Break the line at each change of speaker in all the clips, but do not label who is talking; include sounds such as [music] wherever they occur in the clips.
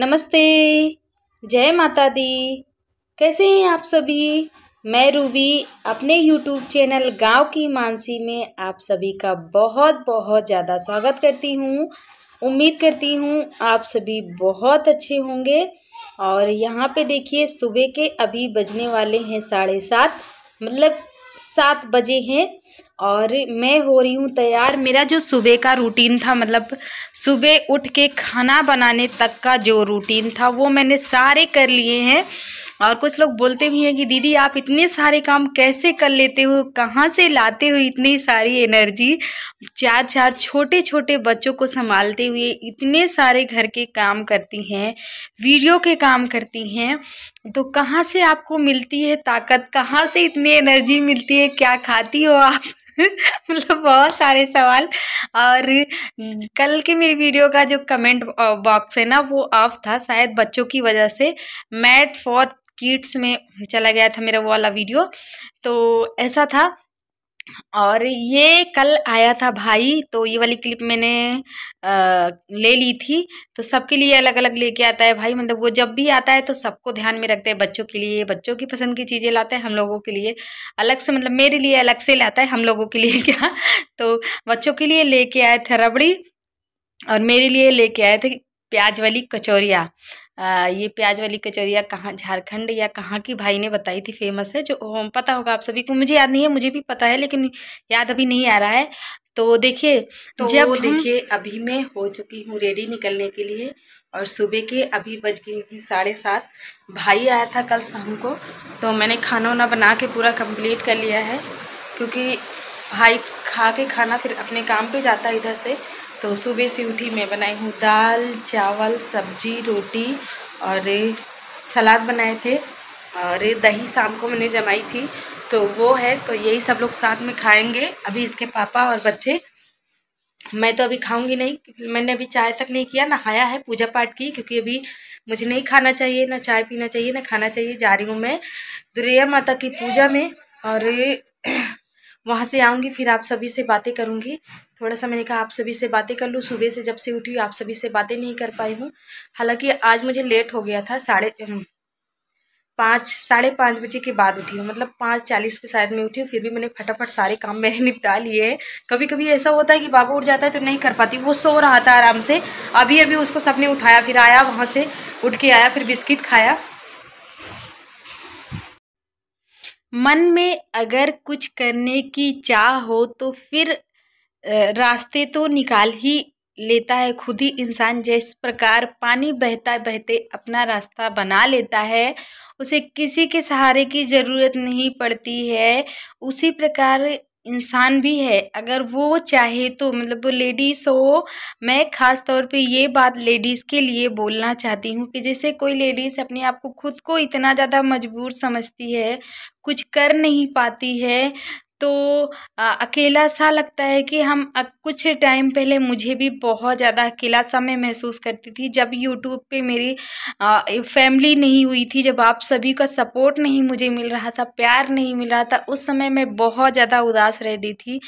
नमस्ते जय माता दी कैसे हैं आप सभी मैं रूबी अपने यूट्यूब चैनल गांव की मानसी में आप सभी का बहुत बहुत ज़्यादा स्वागत करती हूँ उम्मीद करती हूँ आप सभी बहुत अच्छे होंगे और यहाँ पे देखिए सुबह के अभी बजने वाले हैं साढ़े सात मतलब सात बजे हैं और मैं हो रही हूँ तैयार मेरा जो सुबह का रूटीन था मतलब सुबह उठ के खाना बनाने तक का जो रूटीन था वो मैंने सारे कर लिए हैं और कुछ लोग बोलते भी हैं कि दीदी आप इतने सारे काम कैसे कर लेते हो कहाँ से लाते हो इतनी सारी एनर्जी चार चार छोटे छोटे बच्चों को संभालते हुए इतने सारे घर के काम करती हैं वीडियो के काम करती हैं तो कहाँ से आपको मिलती है ताकत कहाँ से इतनी एनर्जी मिलती है क्या खाती हो आप [laughs] मतलब बहुत सारे सवाल और कल के मेरी वीडियो का जो कमेंट बॉक्स है ना वो ऑफ था शायद बच्चों की वजह से मैट फॉर किड्स में चला गया था मेरा वो वाला वीडियो तो ऐसा था और ये कल आया था भाई तो ये वाली क्लिप मैंने आ, ले ली थी तो सबके लिए अलग अलग लेके आता है भाई मतलब वो जब भी आता है तो सबको ध्यान में रखते हैं बच्चों के लिए बच्चों की पसंद की चीज़ें लाते हैं हम लोगों के लिए अलग से मतलब मेरे लिए अलग से लाता है हम लोगों के लिए [laughs] क्या तो बच्चों के लिए लेके आए थे रबड़ी और मेरे लिए लेके आए थे प्याज वाली कचौरिया ये प्याज वाली कचौरिया कहाँ झारखंड या कहाँ की भाई ने बताई थी फेमस है जो पता होगा आप सभी को मुझे याद नहीं है मुझे भी पता है लेकिन याद अभी नहीं आ रहा है तो देखिए तो जब देखिए अभी मैं हो चुकी हूँ रेडी निकलने के लिए और सुबह के अभी बज गई थी साढ़े सात भाई आया था कल शाम को तो मैंने खाना वाना बना के पूरा कंप्लीट कर लिया है क्योंकि भाई खा के खाना फिर अपने काम पे जाता है इधर से तो सुबह से उठी मैं बनाई हूँ दाल चावल सब्जी रोटी और सलाद बनाए थे और दही शाम को मैंने जमाई थी तो वो है तो यही सब लोग साथ में खाएंगे अभी इसके पापा और बच्चे मैं तो अभी खाऊंगी नहीं मैंने अभी चाय तक नहीं किया नहाया है पूजा पाठ की क्योंकि अभी मुझे नहीं खाना चाहिए ना चाय पीना चाहिए ना खाना चाहिए जा रही हूँ मैं दुर्या माता की पूजा में और वहाँ से आऊँगी फिर आप सभी से बातें करूँगी थोड़ा सा मैंने कहा आप सभी से बातें कर लूँ सुबह से जब से उठी आप सभी से बातें नहीं कर पाई हूँ हालाँकि आज मुझे लेट हो गया था साढ़े पाँच साढ़े पाँच बजे के बाद उठी हूँ मतलब पाँच चालीस पे शायद मैं उठी हूँ फिर भी मैंने फटाफट सारे काम [laughs] मैंने निपटा लिए हैं कभी कभी ऐसा होता है कि बाबा उठ जाता है तो नहीं कर पाती वो सो रहा था आराम से अभी अभी उसको सबने उठाया फिर आया वहाँ से उठ के आया फिर बिस्किट खाया मन में अगर कुछ करने की चाह हो तो फिर रास्ते तो निकाल ही लेता है खुद ही इंसान जिस प्रकार पानी बहता बहते अपना रास्ता बना लेता है उसे किसी के सहारे की ज़रूरत नहीं पड़ती है उसी प्रकार इंसान भी है अगर वो चाहे तो मतलब लेडीज हो मैं खास तौर पे ये बात लेडीज़ के लिए बोलना चाहती हूँ कि जैसे कोई लेडीज़ अपने आप को खुद को इतना ज़्यादा मजबूर समझती है कुछ कर नहीं पाती है तो अकेला सा लगता है कि हम कुछ टाइम पहले मुझे भी बहुत ज़्यादा अकेला सा मैं महसूस करती थी जब यूट्यूब पे मेरी फैमिली नहीं हुई थी जब आप सभी का सपोर्ट नहीं मुझे मिल रहा था प्यार नहीं मिल रहा था उस समय मैं बहुत ज़्यादा उदास रहती थी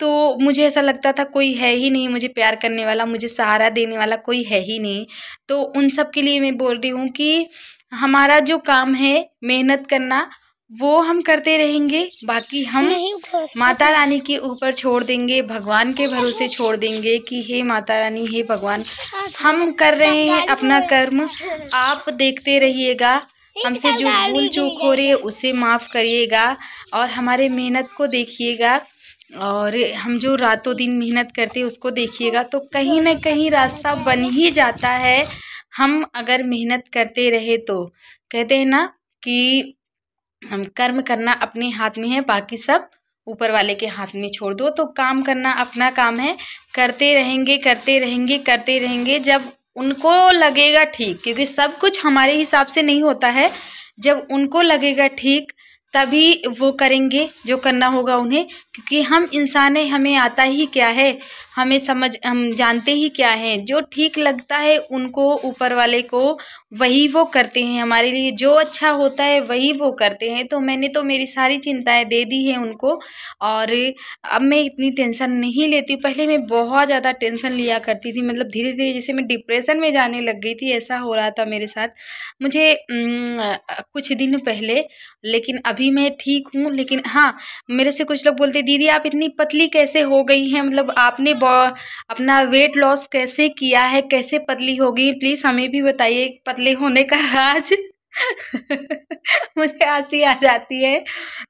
तो मुझे ऐसा लगता था कोई है ही नहीं मुझे प्यार करने वाला मुझे सहारा देने वाला कोई है ही नहीं तो उन सब के लिए मैं बोल रही हूँ कि हमारा जो काम है मेहनत करना वो हम करते रहेंगे बाकी हम माता तो- रानी के ऊपर छोड़ देंगे भगवान के भरोसे छोड़ देंगे कि हे माता रानी हे भगवान हम कर रहे हैं अपना कर्म आप देखते रहिएगा हमसे जो भूल चूक हो रही है उसे माफ़ करिएगा और हमारे मेहनत को देखिएगा और हम जो रातों दिन मेहनत करते हैं उसको देखिएगा तो कहीं ना कहीं रास्ता बन ही जाता है हम अगर मेहनत करते रहे तो कहते हैं ना कि हम कर्म करना अपने हाथ में है बाकी सब ऊपर वाले के हाथ में छोड़ दो तो काम करना अपना काम है करते रहेंगे करते रहेंगे करते रहेंगे जब उनको लगेगा ठीक क्योंकि सब कुछ हमारे हिसाब से नहीं होता है जब उनको लगेगा ठीक तभी वो करेंगे जो करना होगा उन्हें क्योंकि हम इंसान हैं हमें आता ही क्या है हमें समझ हम जानते ही क्या है जो ठीक लगता है उनको ऊपर वाले को वही वो करते हैं हमारे लिए जो अच्छा होता है वही वो करते हैं तो मैंने तो मेरी सारी चिंताएं दे दी हैं उनको और अब मैं इतनी टेंशन नहीं लेती पहले मैं बहुत ज़्यादा टेंशन लिया करती थी मतलब धीरे धीरे जैसे मैं डिप्रेशन में जाने लग गई थी ऐसा हो रहा था मेरे साथ मुझे कुछ दिन पहले लेकिन अभी मैं ठीक हूँ लेकिन हाँ मेरे से कुछ लोग बोलते दीदी आप इतनी पतली कैसे हो गई हैं मतलब आपने अपना वेट लॉस कैसे किया है कैसे पतली होगी प्लीज़ हमें भी बताइए पतले होने का राज [laughs] मुझे हंसी आ जाती है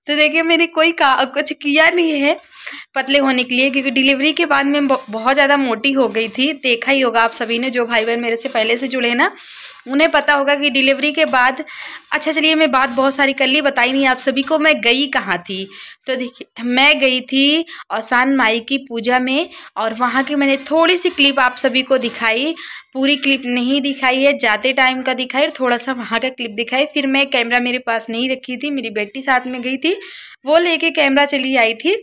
तो देखिए मैंने कोई का कुछ किया नहीं है पतले होने के लिए क्योंकि डिलीवरी के बाद मैं बहुत ज़्यादा मोटी हो गई थी देखा ही होगा आप सभी ने जो भाई बहन मेरे से पहले से जुड़े हैं ना उन्हें पता होगा कि डिलीवरी के बाद अच्छा चलिए मैं बात बहुत सारी कर ली बताई नहीं आप सभी को मैं गई कहाँ थी तो देखिए मैं गई थी औसान माई की पूजा में और वहाँ की मैंने थोड़ी सी क्लिप आप सभी को दिखाई पूरी क्लिप नहीं दिखाई है जाते टाइम का दिखाई थोड़ा सा वहाँ का क्लिप दिखाई फिर मैं कैमरा मेरे पास नहीं रखी थी मेरी बेटी साथ में गई थी वो लेके कैमरा चली आई थी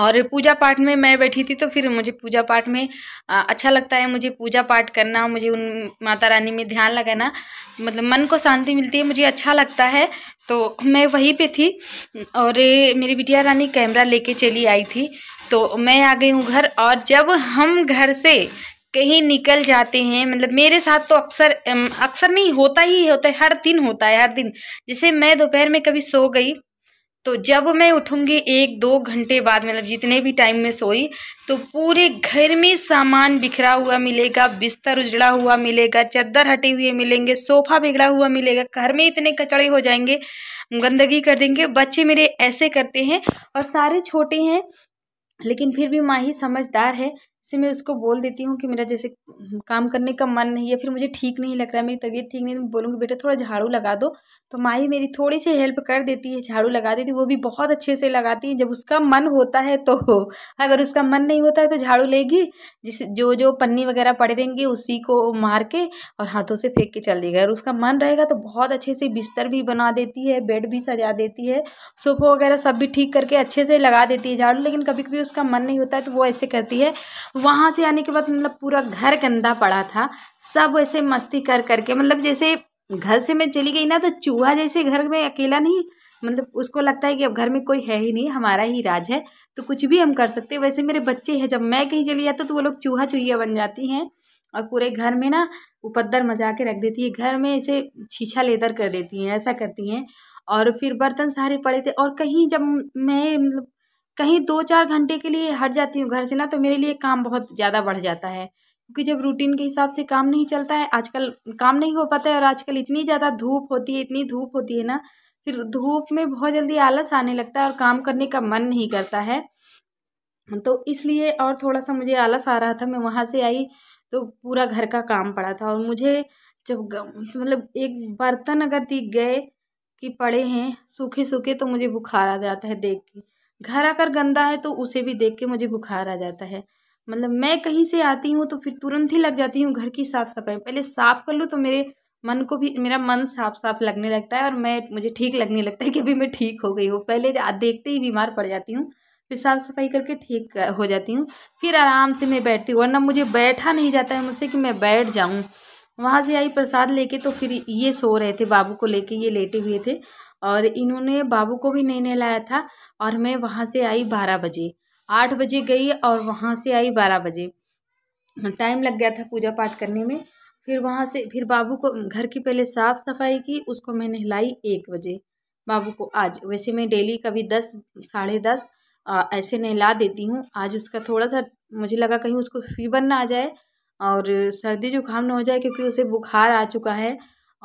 और पूजा पाठ में मैं बैठी थी तो फिर मुझे पूजा पाठ में अच्छा लगता है मुझे पूजा पाठ करना मुझे उन माता रानी में ध्यान लगाना मतलब मन को शांति मिलती है मुझे अच्छा लगता है तो मैं वहीं पे थी और मेरी बिटिया रानी कैमरा लेके चली आई थी तो मैं आ गई हूँ घर और जब हम घर से कहीं निकल जाते हैं मतलब मेरे साथ तो अक्सर अक्सर नहीं होता ही होता है हर दिन होता है हर दिन जैसे मैं दोपहर में कभी सो गई तो जब मैं उठूँगी एक दो घंटे बाद मतलब जितने भी टाइम में सोई तो पूरे घर में सामान बिखरा हुआ मिलेगा बिस्तर उजड़ा हुआ मिलेगा चादर हटे हुए मिलेंगे सोफ़ा बिगड़ा हुआ मिलेगा घर में इतने कचड़े हो जाएंगे गंदगी कर देंगे बच्चे मेरे ऐसे करते हैं और सारे छोटे हैं लेकिन फिर भी माँ ही समझदार है से मैं उसको बोल देती हूँ कि मेरा जैसे काम करने का मन नहीं है फिर मुझे ठीक नहीं लग रहा है मेरी तबीयत ठीक नहीं बोलूँगी बेटा थोड़ा झाड़ू लगा दो तो माई मेरी थोड़ी सी हेल्प कर देती है झाड़ू लगा देती वो भी बहुत अच्छे से लगाती है जब उसका मन होता है तो अगर उसका मन नहीं होता है तो झाड़ू लेगी जिस जो जो पन्नी वगैरह पड़े रहेंगे उसी को मार के और हाथों से फेंक के चल देगी अगर उसका मन रहेगा तो बहुत अच्छे से बिस्तर भी बना देती है बेड भी सजा देती है सोफा वगैरह सब भी ठीक करके अच्छे से लगा देती है झाड़ू लेकिन कभी कभी उसका मन नहीं होता है तो वो ऐसे करती है वहाँ से आने के बाद मतलब पूरा घर गंदा पड़ा था सब ऐसे मस्ती कर करके मतलब जैसे घर से मैं चली गई ना तो चूहा जैसे घर में अकेला नहीं मतलब उसको लगता है कि अब घर में कोई है ही नहीं हमारा ही राज है तो कुछ भी हम कर सकते वैसे मेरे बच्चे हैं जब मैं कहीं चली जाती तो वो लोग चूहा चूहिया बन जाती हैं और पूरे घर में ना उपद्दर मजा के रख देती है घर में ऐसे छीछा लेदर कर देती हैं ऐसा करती हैं और फिर बर्तन सारे पड़े थे और कहीं जब मैं मतलब कहीं दो चार घंटे के लिए हट जाती हूँ घर से ना तो मेरे लिए काम बहुत ज़्यादा बढ़ जाता है क्योंकि जब रूटीन के हिसाब से काम नहीं चलता है आजकल काम नहीं हो पाता है और आजकल इतनी ज़्यादा धूप होती है इतनी धूप होती है ना फिर धूप में बहुत जल्दी आलस आने लगता है और काम करने का मन नहीं करता है तो इसलिए और थोड़ा सा मुझे आलस आ रहा था मैं वहाँ से आई तो पूरा घर का काम पड़ा था और मुझे जब मतलब एक बर्तन अगर दिख गए कि पड़े हैं सूखे सूखे तो मुझे बुखार आ जाता है देख के घर आकर गंदा है तो उसे भी देख के मुझे बुखार आ जाता है मतलब मैं कहीं से आती हूँ तो फिर तुरंत ही लग जाती हूँ घर की साफ़ सफाई पहले साफ़ कर लूँ तो मेरे मन को भी मेरा मन साफ साफ लगने लगता है और मैं मुझे ठीक लगने लगता है कि अभी मैं ठीक हो गई हूँ पहले देखते ही बीमार पड़ जाती हूँ फिर साफ़ सफाई करके ठीक हो जाती हूँ फिर आराम से मैं बैठती हूँ वरना मुझे बैठा नहीं जाता है मुझसे कि मैं बैठ जाऊँ वहाँ से आई प्रसाद लेके तो फिर ये सो रहे थे बाबू को लेके ये लेटे हुए थे और इन्होंने बाबू को भी नहीं नहलाया था और मैं वहाँ से आई बारह बजे आठ बजे गई और वहाँ से आई बारह बजे टाइम लग गया था पूजा पाठ करने में फिर वहाँ से फिर बाबू को घर की पहले साफ़ सफाई की उसको मैं नहलाई एक बजे बाबू को आज वैसे मैं डेली कभी दस साढ़े दस आ, ऐसे नहला देती हूँ आज उसका थोड़ा सा मुझे लगा कहीं उसको फीवर ना आ जाए और सर्दी जुकाम ना हो जाए क्योंकि उसे बुखार आ चुका है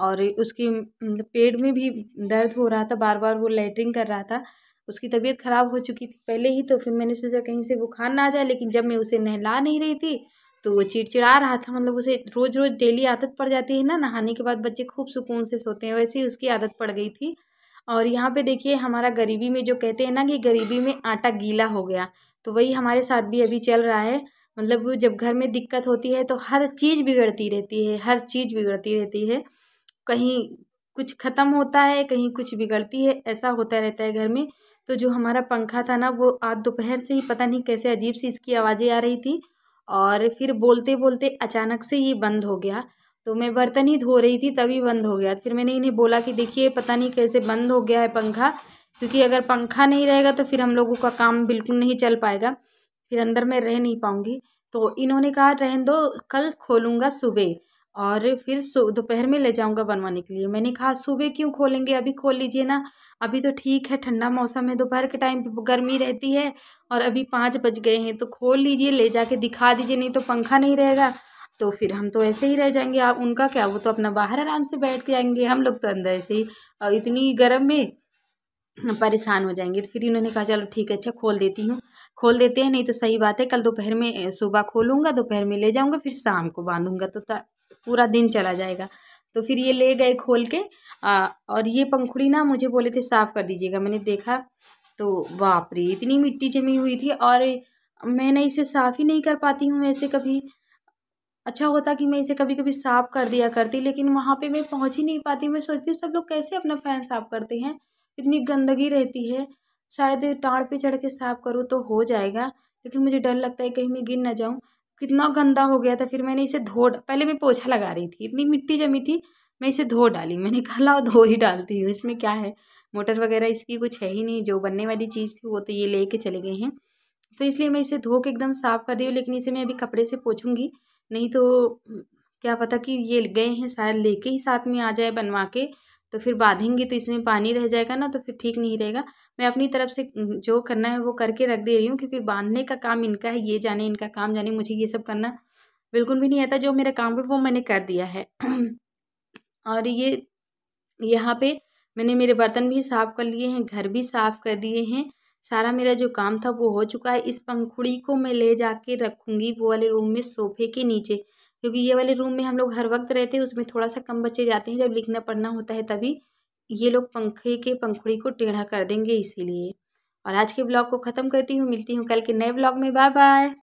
और उसकी मतलब पेट में भी दर्द हो रहा था बार बार वो लेटरिंग कर रहा था उसकी तबीयत खराब हो चुकी थी पहले ही तो फिर मैंने सोचा कहीं से बुखार ना आ जाए लेकिन जब मैं उसे नहला नहीं रही थी तो वो चिड़चिड़ा रहा था मतलब उसे रोज़ रोज़ डेली आदत पड़ जाती है ना नहाने के बाद बच्चे खूब सुकून से सोते हैं वैसे ही उसकी आदत पड़ गई थी और यहाँ पे देखिए हमारा गरीबी में जो कहते हैं ना कि गरीबी में आटा गीला हो गया तो वही हमारे साथ भी अभी चल रहा है मतलब जब घर में दिक्कत होती है तो हर चीज़ बिगड़ती रहती है हर चीज़ बिगड़ती रहती है कहीं कुछ ख़त्म होता है कहीं कुछ बिगड़ती है ऐसा होता रहता है घर में तो जो हमारा पंखा था ना वो आज दोपहर से ही पता नहीं कैसे अजीब सी इसकी आवाज़ें आ रही थी और फिर बोलते बोलते अचानक से ये बंद हो गया तो मैं बर्तन ही धो रही थी तभी बंद हो गया फिर मैंने इन्हें बोला कि देखिए पता नहीं कैसे बंद हो गया है पंखा क्योंकि अगर पंखा नहीं रहेगा तो फिर हम लोगों का काम बिल्कुल नहीं चल पाएगा फिर अंदर मैं रह नहीं पाऊँगी तो इन्होंने कहा रहन दो कल खोलूँगा सुबह और फिर दोपहर में ले जाऊंगा बनवाने के लिए मैंने कहा सुबह क्यों खोलेंगे अभी खोल लीजिए ना अभी तो ठीक है ठंडा मौसम है दोपहर के टाइम पे गर्मी रहती है और अभी पाँच बज गए हैं तो खोल लीजिए ले जाके दिखा दीजिए नहीं तो पंखा नहीं रहेगा तो फिर हम तो ऐसे ही रह जाएंगे आप उनका क्या वो तो अपना बाहर आराम से बैठ के आएंगे हम लोग तो अंदर ऐसे ही और इतनी गर्म में परेशान हो जाएंगे तो फिर इन्होंने कहा चलो ठीक है अच्छा खोल देती हूँ खोल देते हैं नहीं तो सही बात है कल दोपहर में सुबह खोलूँगा दोपहर में ले जाऊँगा फिर शाम को बांधूँगा तो पूरा दिन चला जाएगा तो फिर ये ले गए खोल के आ, और ये पंखुड़ी ना मुझे बोले थे साफ़ कर दीजिएगा मैंने देखा तो बाप रे इतनी मिट्टी जमी हुई थी और मैं ना इसे साफ़ ही नहीं कर पाती हूँ ऐसे कभी अच्छा होता कि मैं इसे कभी कभी साफ़ कर दिया करती लेकिन वहाँ पे मैं पहुँच ही नहीं पाती मैं सोचती हूँ सब लोग कैसे अपना फ़ैन साफ़ करते हैं इतनी गंदगी रहती है शायद टाँड़ पे चढ़ के साफ़ करूँ तो हो जाएगा लेकिन मुझे डर लगता है कहीं मैं गिर ना जाऊँ कितना गंदा हो गया था फिर मैंने इसे धो पहले मैं पोछा लगा रही थी इतनी मिट्टी जमी थी मैं इसे धो डाली मैंने कहा लाओ धो ही डालती हूँ इसमें क्या है मोटर वगैरह इसकी कुछ है ही नहीं जो बनने वाली चीज़ थी वो तो ये ले कर चले गए हैं तो इसलिए मैं इसे धो के एकदम साफ़ कर रही हूँ लेकिन इसे मैं अभी कपड़े से पोछूंगी नहीं तो क्या पता कि ये गए हैं शायद लेके ही साथ में आ जाए बनवा के तो फिर बांधेंगे तो इसमें पानी रह जाएगा ना तो फिर ठीक नहीं रहेगा मैं अपनी तरफ से जो करना है वो करके रख दे रही हूँ क्योंकि बांधने का काम इनका है ये जाने इनका काम जाने मुझे ये सब करना बिल्कुल भी नहीं आता जो मेरा काम है वो मैंने कर दिया है [clears throat] और ये यहाँ पे मैंने मेरे बर्तन भी साफ़ कर लिए हैं घर भी साफ़ कर दिए हैं सारा मेरा जो काम था वो हो चुका है इस पंखुड़ी को मैं ले जाके रखूँगी वो वाले रूम में सोफे के नीचे क्योंकि ये वाले रूम में हम लोग हर वक्त रहते हैं उसमें थोड़ा सा कम बच्चे जाते हैं जब लिखना पढ़ना होता है तभी ये लोग पंखे के पंखुड़ी को टेढ़ा कर देंगे इसीलिए और आज के ब्लॉग को ख़त्म करती हूँ मिलती हूँ कल के नए ब्लॉग में बाय बाय